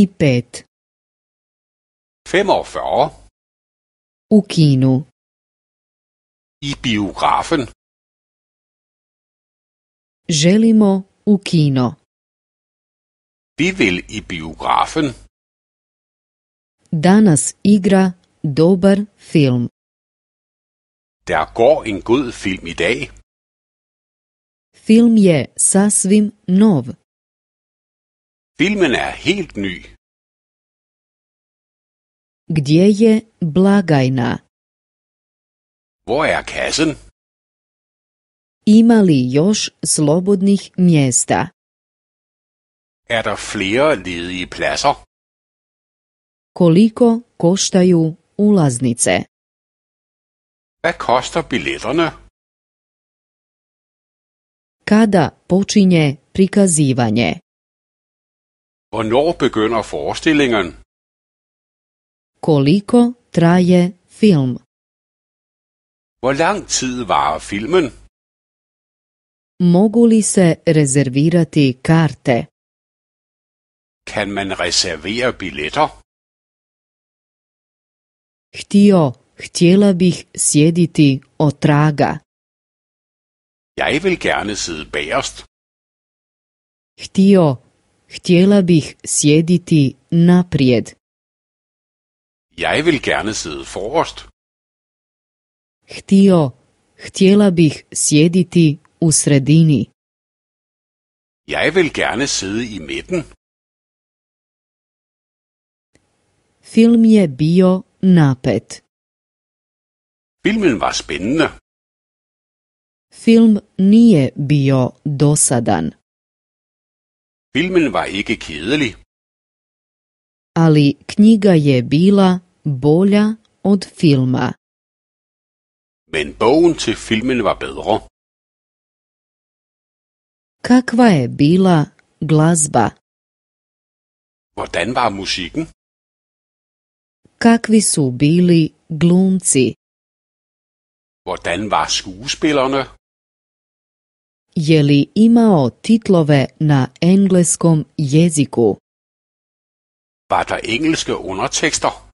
и пет. 45. Ukino. I biografen. Želimo u kino. Vi vil i biografen. Danas igra dobar film. Der går en god film i dag. Film je sasvim nov. Filmen er helt ny. Gdje je blagajna? Hvor er kassen? Ima li još slobodnih mjesta? Er der flere ledige pladser? Koliko koštaju ulaznice? Hvad koster Kada počinje prikazivanje? Hvornår begynder forestillingen? Koliko traje film? Hvor lang tid varer filmen? Mogu li se rezervirati karte? Kan man reservere billetter? Htio, htjela bih sjediti traga. Jeg vil gerne sidde bagerst. Htio, Htjela bih sjediti naprijed. Jeg vil gerne sidde forrest. Htio, htjela bih sjediti u sredini. Jeg vil gerne sidde i midten. Film je bio napet. Filmen var spændende. Film nije bio dosadan. Filmen var ikke kedelig. Ali knjiga je bila bolja od filma. Men bogen til filmen var bedre. Kakva je bila glazba? Hvordan var musikken? Kakvi su bili glumci? Hvordan var skuespillerne? je li imao titlove na engleskom jeziku? Var der engelske undertekster?